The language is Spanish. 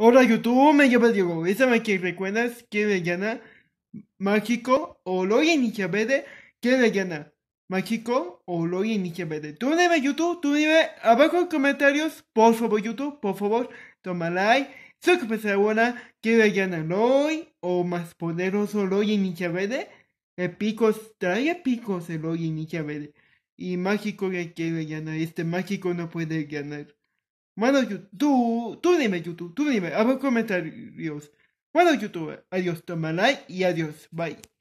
Hola YouTube, me llamo Diego Esa que recuerdas que le gana Mágico o Nichabede que le gana? Mágico Oloy Nichabede Tú dime YouTube, tú dime abajo en comentarios Por favor YouTube, por favor, toma like que ahora que le gana loy O más poderoso Oloy Nichabede Epicos, trae picos en Nichabede Y mágico que quiere ganar, este mágico no puede ganar bueno, YouTube, tú dime YouTube, tú dime, a comentarios. Bueno, YouTube, adiós, toma like y adiós, bye.